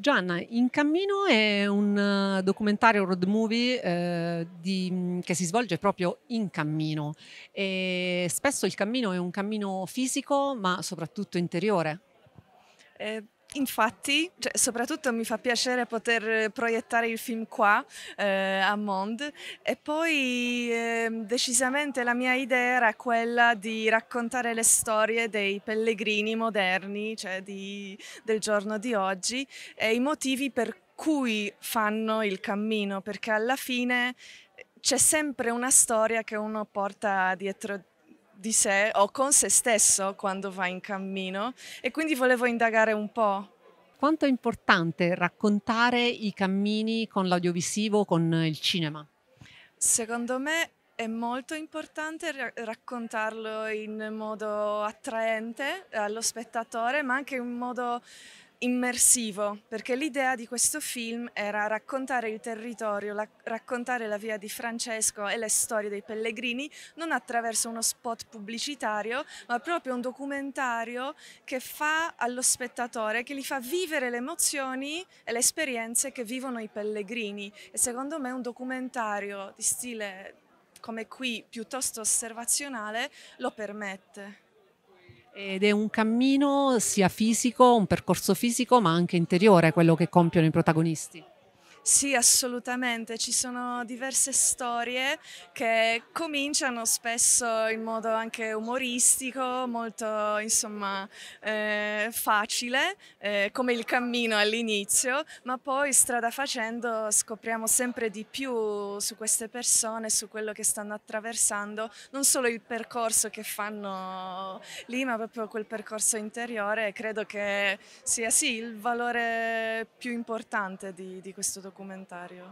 Gianna, In Cammino è un eh, documentario road movie eh, di, mm, che si svolge proprio in cammino e spesso il cammino è un cammino fisico ma soprattutto interiore. Eh, Infatti, cioè, soprattutto mi fa piacere poter proiettare il film qua eh, a Mond e poi eh, decisamente la mia idea era quella di raccontare le storie dei pellegrini moderni, cioè di, del giorno di oggi e i motivi per cui fanno il cammino, perché alla fine eh, c'è sempre una storia che uno porta dietro di sé o con se stesso quando va in cammino e quindi volevo indagare un po'. Quanto è importante raccontare i cammini con l'audiovisivo, con il cinema? Secondo me è molto importante raccontarlo in modo attraente allo spettatore, ma anche in modo immersivo, perché l'idea di questo film era raccontare il territorio, la, raccontare la via di Francesco e le storie dei pellegrini, non attraverso uno spot pubblicitario, ma proprio un documentario che fa allo spettatore, che gli fa vivere le emozioni e le esperienze che vivono i pellegrini. E secondo me un documentario di stile come qui, piuttosto osservazionale, lo permette. Ed è un cammino sia fisico, un percorso fisico, ma anche interiore, quello che compiono i protagonisti. Sì, assolutamente, ci sono diverse storie che cominciano spesso in modo anche umoristico, molto insomma eh, facile, eh, come il cammino all'inizio, ma poi strada facendo scopriamo sempre di più su queste persone, su quello che stanno attraversando, non solo il percorso che fanno lì, ma proprio quel percorso interiore, credo che sia sì il valore più importante di, di questo documento. dokumentarju.